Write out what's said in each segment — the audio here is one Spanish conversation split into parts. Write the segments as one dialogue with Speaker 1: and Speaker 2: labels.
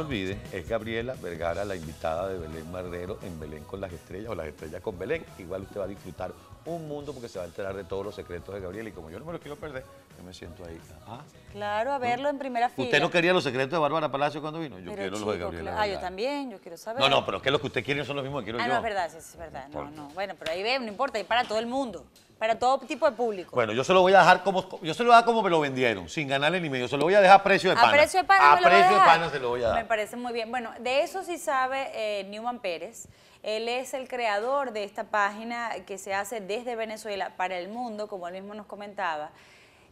Speaker 1: olvide, es Gabriela Vergara, la invitada de Belén Marrero en Belén con las estrellas o las estrellas con Belén. Igual usted va a disfrutar un mundo porque se va a enterar de todos los secretos de Gabriela y como yo no me lo quiero perder, me siento ahí. Ah.
Speaker 2: Claro, a verlo en primera fila. ¿Usted no quería
Speaker 1: los secretos de Bárbara Palacio cuando vino? Yo quiero los de Gabriela. Ah, yo
Speaker 2: también, yo quiero saber. No, no,
Speaker 1: pero es que los que usted quiere son los mismos que quiero ah, yo. no, es
Speaker 2: verdad, sí, es verdad. No, no, Bueno, pero ahí ve, no importa, y para todo el mundo. Para todo tipo de público.
Speaker 1: Bueno, yo se lo voy a dejar como, yo se lo como me lo vendieron, sin ganarle ni medio. Se lo voy a dejar a precio de pan A precio de pan A precio de pan se lo voy a dar. Me parece
Speaker 2: muy bien. Bueno, de eso sí sabe eh, Newman Pérez. Él es el creador de esta página que se hace desde Venezuela para el mundo, como él mismo nos comentaba.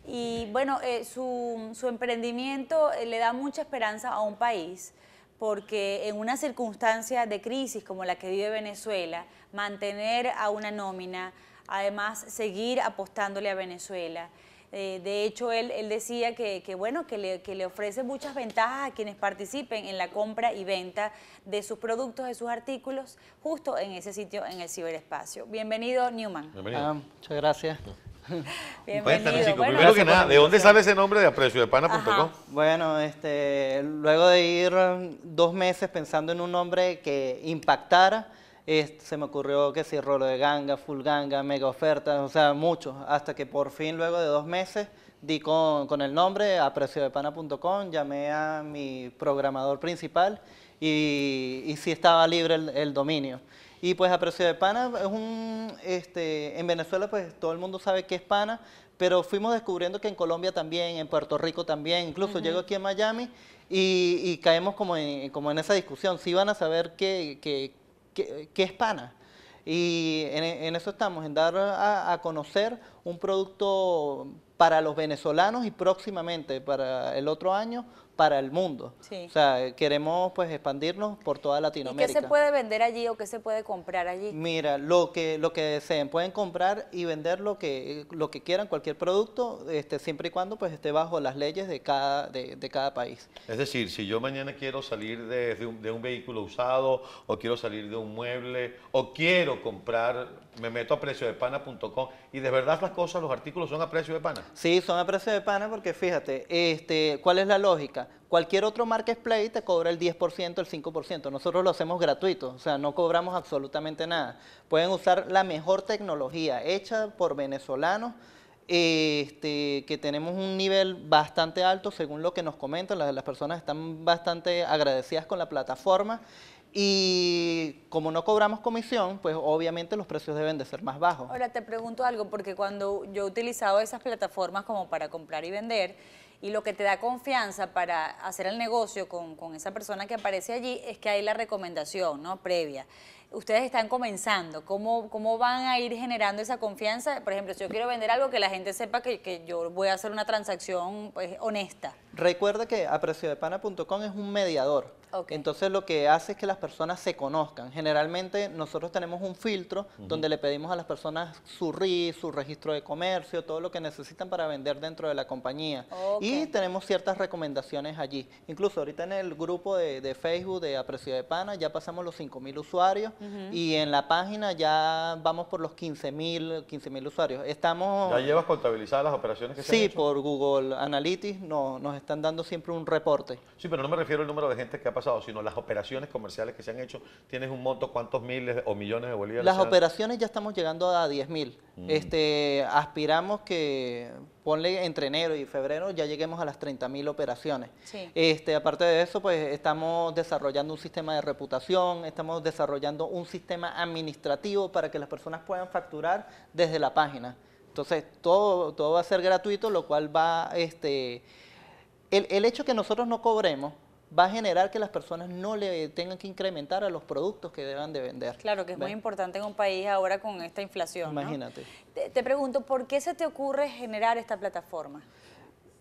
Speaker 2: Y bueno, eh, su, emprendimiento eh, le da mucha esperanza a un país porque en una circunstancia de crisis como la que vive Venezuela, mantener a una nómina, además seguir apostándole a Venezuela. Eh, de hecho, él, decía que, bueno, que le, que ofrece muchas ventajas a quienes participen en la compra y venta de sus productos, de sus artículos, justo en ese sitio, en el ciberespacio. Bienvenido, Newman. Bienvenido. Ah,
Speaker 1: muchas gracias.
Speaker 3: Bueno, Primero que nada, ¿de dónde sale ese nombre
Speaker 1: de pana.com
Speaker 3: Bueno, este, luego de ir dos meses pensando en un nombre que impactara, se me ocurrió que si rolo de ganga, full ganga, mega oferta, o sea, mucho, hasta que por fin luego de dos meses di con, el nombre AprecioDePana.com llamé a mi programador principal y, y sí estaba libre el dominio. Y pues a precio de pana es un, este, en Venezuela pues todo el mundo sabe qué es pana, pero fuimos descubriendo que en Colombia también, en Puerto Rico también, incluso llego aquí en Miami y, caemos como en, como en esa discusión, si van a saber qué es pana. Y en, eso estamos, en dar a conocer un producto para los venezolanos y próximamente para el otro año para el mundo. O sea, queremos pues expandirnos por toda Latinoamérica. ¿Y qué se puede
Speaker 2: vender allí o qué se puede comprar
Speaker 3: allí? Mira, lo que lo que deseen, pueden comprar y vender lo que lo que quieran, cualquier producto, este, siempre y cuando pues esté bajo las leyes de cada de, cada país.
Speaker 1: Es decir, si yo mañana quiero salir de, un, de un vehículo usado o quiero salir de un mueble o quiero comprar, me meto a precio de pana.com y de verdad las cosas, los artículos son a precio de pana.
Speaker 3: Sí, son a precio de pana porque fíjate, este, ¿cuál es la lógica? Cualquier otro marketplace te cobra el 10%, el 5%. Nosotros lo hacemos gratuito, o sea, no cobramos absolutamente nada. Pueden usar la mejor tecnología hecha por venezolanos, este, que tenemos un nivel bastante alto, según lo que nos comentan, las personas están bastante agradecidas con la plataforma y como no cobramos comisión, pues obviamente los precios deben de ser más bajos. Ahora
Speaker 2: te pregunto algo, porque cuando yo he utilizado esas plataformas como para comprar y vender, y lo que te da confianza para hacer el negocio con, esa persona que aparece allí es que hay la recomendación ¿no? previa ustedes están comenzando? ¿Cómo, ¿Cómo van a ir generando esa confianza? Por ejemplo, si yo quiero vender algo, que la gente sepa que, yo voy a hacer una transacción pues, honesta.
Speaker 3: Recuerda que apreciodepana.com es un mediador. Entonces lo que hace es que las personas se conozcan. Generalmente nosotros tenemos un filtro donde le pedimos a las personas su RIS, su registro de comercio, todo lo que necesitan para vender dentro de la compañía. Y tenemos ciertas recomendaciones allí. Incluso ahorita en el grupo de, de Facebook de Aprecio de Pana ya pasamos los 5.000 usuarios y en la página ya vamos por los 15 mil usuarios. Estamos... ¿Ya llevas
Speaker 1: contabilizadas las operaciones que se han hecho? Sí, por Google Analytics nos están dando siempre un reporte. Sí, pero no me refiero al número de gente que ha pasado, sino las operaciones comerciales que se han hecho. ¿Tienes un monto cuántos miles o millones de bolívares? Las operaciones
Speaker 3: ya estamos llegando a 10 mil. Mm. Este, aspiramos que ponle entre enero y febrero ya lleguemos a las 30.000 operaciones. Este, aparte de eso, pues estamos desarrollando un sistema de reputación, estamos desarrollando un sistema administrativo para que las personas puedan facturar desde la página. Entonces, todo, todo va a ser gratuito, lo cual va, este, el, el hecho que nosotros no cobremos va a generar que las personas no le tengan que incrementar a los productos que deban de vender. Claro, que es muy
Speaker 2: importante en un país ahora con esta inflación. Imagínate. te pregunto, ¿por qué se te ocurre generar esta plataforma?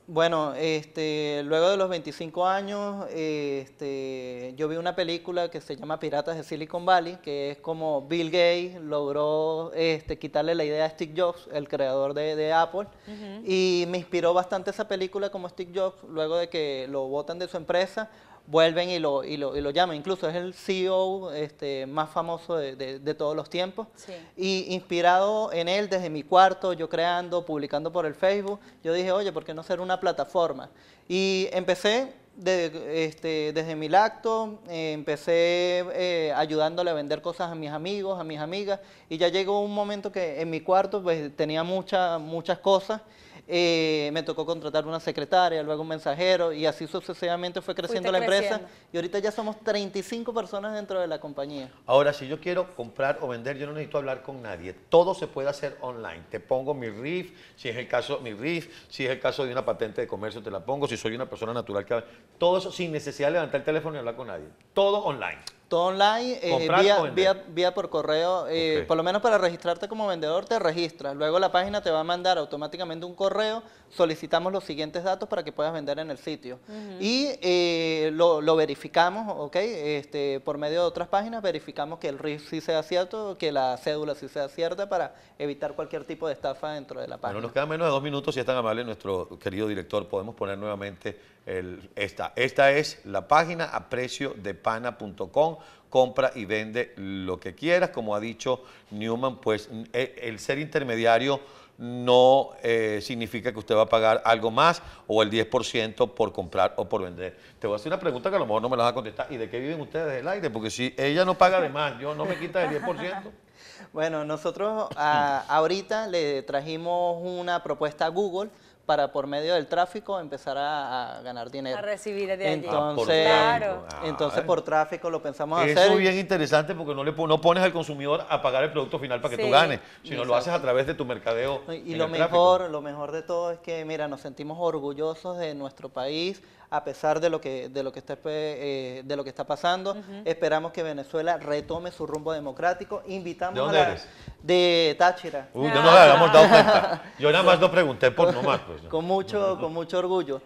Speaker 3: Bueno, este, luego de los 25 años, este, yo vi una película que se llama Piratas de Silicon Valley, que es como Bill Gates logró este, quitarle la idea a Steve Jobs, el creador de, Apple, y me inspiró bastante esa película como Steve Jobs, luego de que lo votan de su empresa, vuelven y lo, y lo, y lo llaman. Incluso es el CEO este, más famoso de, de, todos los tiempos. Y inspirado en él desde mi cuarto, yo creando, publicando por el Facebook, yo dije, oye, ¿por qué no hacer una plataforma? Y empecé este, desde mi lacto, eh, empecé eh, ayudándole a vender cosas a mis amigos, a mis amigas, y ya llegó un momento que en mi cuarto pues, tenía muchas muchas cosas eh, me tocó contratar una secretaria, luego un mensajero y así sucesivamente fue creciendo la empresa y ahorita ya somos 35 personas dentro de la compañía.
Speaker 1: Ahora, si yo quiero comprar o vender, yo no necesito hablar con nadie, todo se puede hacer online. Te pongo mi RIF, si es el caso, mi RIF, si es el caso de una patente de comercio, te la pongo, si soy una persona natural que... Todo eso sin necesidad de levantar el teléfono y hablar con nadie, todo online.
Speaker 3: Todo online, eh, vía, vía, por correo, eh, por lo menos para registrarte como vendedor te registras, luego la página te va a mandar automáticamente un correo, solicitamos los siguientes datos para que puedas vender en el sitio. Eh, lo, verificamos, ¿ok? Este, por medio de otras páginas verificamos que el RIF sí sea cierto, que la cédula sí sea cierta para evitar cualquier tipo de estafa dentro de la página. Bueno, nos
Speaker 1: quedan menos de dos minutos, si es tan amable nuestro querido director, podemos poner nuevamente el, esta. Esta es la página a precio de pana.com compra y vende lo que quieras, como ha dicho Newman, pues eh, el ser intermediario no eh, significa que usted va a pagar algo más o el 10% por comprar o por vender. Te voy a hacer una pregunta que a lo mejor no me la vas a contestar. ¿Y de qué viven ustedes del aire? Porque si ella no paga de más, yo no me quita el 10%.
Speaker 3: Bueno, nosotros ah, ahorita le trajimos una propuesta a Google para por medio del tráfico empezar a, ganar dinero. A recibir entonces, ah, entonces ah. por tráfico lo pensamos hacer. Eso es
Speaker 1: bien interesante porque no le no pones al consumidor a pagar el producto final para que tú ganes, sino lo haces a través de tu mercadeo. Y, lo mejor,
Speaker 3: lo mejor de todo es que mira, nos sentimos orgullosos de nuestro país a pesar de lo que, de lo que, está, pues, eh, de lo que está pasando. Esperamos que Venezuela retome su rumbo democrático. Invitamos ¿De a la, De Táchira. Uy, no habíamos dado cuenta. Yo nada más lo pregunté por nomás. Pues, con, mucho, con mucho orgullo.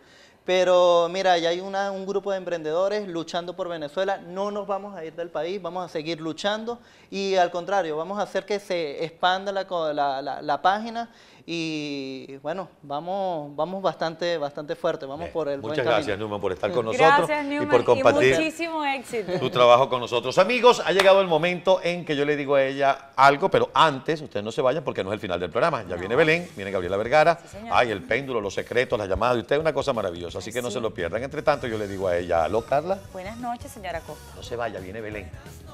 Speaker 3: Pero mira, ya hay una, un grupo de emprendedores luchando por Venezuela. No nos vamos a ir del país, vamos a seguir luchando y al contrario, vamos a hacer que se expanda la, la, la página y bueno, vamos, vamos bastante, bastante fuerte, vamos por el Muchas gracias,
Speaker 1: Newman, por estar con nosotros y por compartir
Speaker 3: muchísimo éxito. tu trabajo
Speaker 1: con nosotros. Amigos, ha llegado el momento en que yo le digo a ella algo, pero antes, ustedes no se vayan porque no es el final del programa. Ya viene Belén, viene Gabriela Vergara, sí, hay el péndulo, los secretos, las llamadas de usted, una cosa maravillosa, así que no se lo pierdan. Entre tanto, yo le digo a ella, ¿aló, Carla?
Speaker 2: Buenas noches, señora Costa.
Speaker 1: No se vaya, viene Belén.